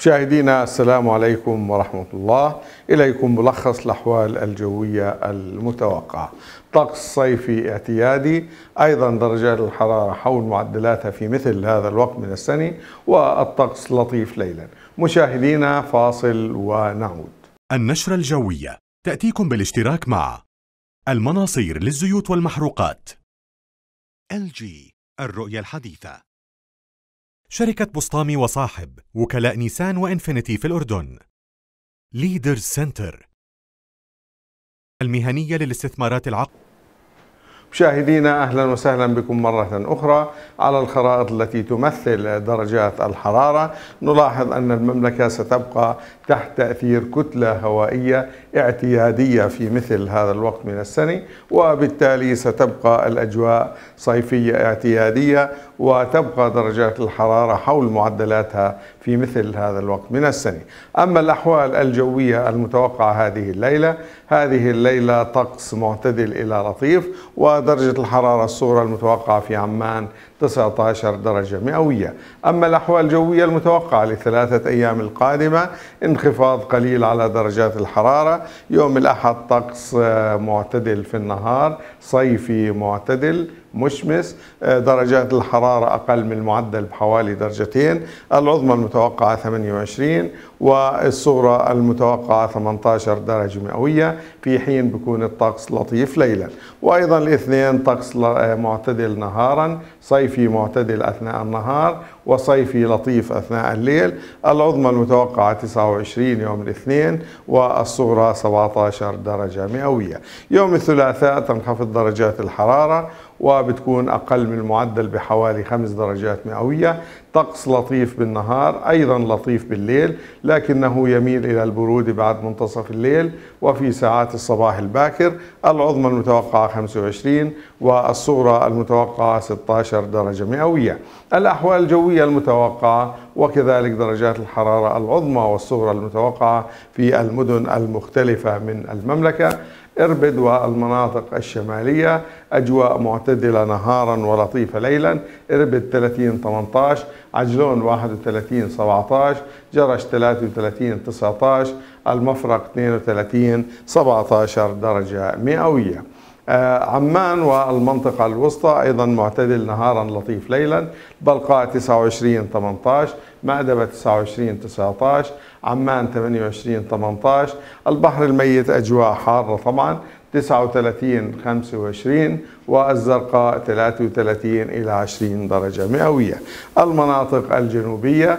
مشاهدينا السلام عليكم ورحمة الله إليكم ملخص الأحوال الجوية المتوقعة طقس صيفي اعتيادي أيضا درجات الحرارة حول معدلاتها في مثل هذا الوقت من السنة والطقس لطيف ليلا مشاهدينا فاصل ونعود النشرة الجوية تأتيكم بالاشتراك مع المناصير للزيوت والمحروقات LG الرؤية الحديثة شركة بسطامي وصاحب وكلاء نيسان وإنفينيتي في الأردن ليدرز سنتر المهنية للاستثمارات العقل مشاهدينا اهلا وسهلا بكم مره اخرى على الخرائط التي تمثل درجات الحراره نلاحظ ان المملكه ستبقى تحت تاثير كتله هوائيه اعتياديه في مثل هذا الوقت من السنه وبالتالي ستبقى الاجواء صيفيه اعتياديه وتبقى درجات الحراره حول معدلاتها في مثل هذا الوقت من السنه اما الاحوال الجويه المتوقعه هذه الليله هذه الليله طقس معتدل الى لطيف و درجة الحرارة الصورة المتوقعة في عمان 19 درجة مئوية أما الأحوال الجوية المتوقعة لثلاثة أيام القادمة انخفاض قليل على درجات الحرارة يوم الأحد طقس آه، معتدل في النهار صيفي معتدل مشمس آه، درجات الحرارة أقل من المعدل بحوالي درجتين العظمى المتوقعة 28 والصغرى المتوقعة 18 درجة مئوية في حين بكون الطقس لطيف ليلا وأيضا الاثنين طقس آه، معتدل نهارا صيفي صيفي معتدل أثناء النهار وصيفي لطيف أثناء الليل العظمى المتوقعة 29 يوم الاثنين والصغرى 17 درجة مئوية يوم الثلاثاء تنخفض درجات الحرارة وبتكون أقل من المعدل بحوالي خمس درجات مئوية طقس لطيف بالنهار أيضا لطيف بالليل لكنه يميل إلى البرودة بعد منتصف الليل وفي ساعات الصباح الباكر العظمى المتوقعة 25 والصغرى المتوقعة 16 درجة مئوية الأحوال الجوية المتوقعة وكذلك درجات الحرارة العظمى والصغرى المتوقعة في المدن المختلفة من المملكة اربد والمناطق الشمالية أجواء معتدلة نهارا ولطيفة ليلا اربد 30 18 عجلون 31 17 جرش 33 19 المفرق 32 17 درجة مئوية آه، عمان والمنطقة الوسطى أيضا معتدل نهارا لطيف ليلا بلقاء 29 18 مأدبة 29 19 عمان 28 18 البحر الميت أجواء حارة طبعا 39 25 والزرقاء 33 إلى 20 درجة مئوية المناطق الجنوبية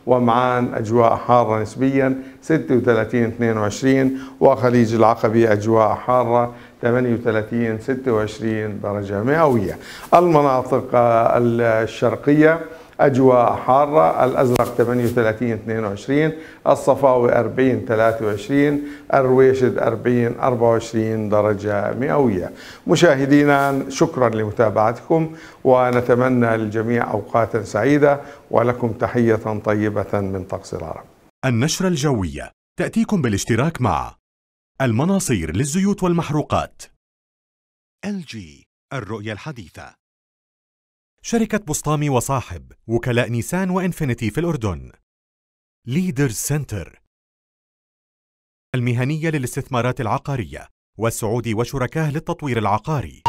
ومعان أجواء حارة نسبيا 36 22 وخليج العقبة أجواء حارة 38 26 درجة مئوية المناطق آه، الشرقية أجواء حارة الأزرق 38 22 الصفاوي 40 23 الرويشد 40 24 درجة مئوية مشاهدينا شكرا لمتابعتكم ونتمنى للجميع أوقات سعيدة ولكم تحية طيبة قريبة من طقس العرب النشرة الجوية تأتيكم بالاشتراك مع المناصير للزيوت والمحروقات LG الرؤية الحديثة شركة بسطامي وصاحب وكلاء نيسان وإنفينيتي في الأردن ليدرز سنتر المهنية للاستثمارات العقارية والسعودي وشركاه للتطوير العقاري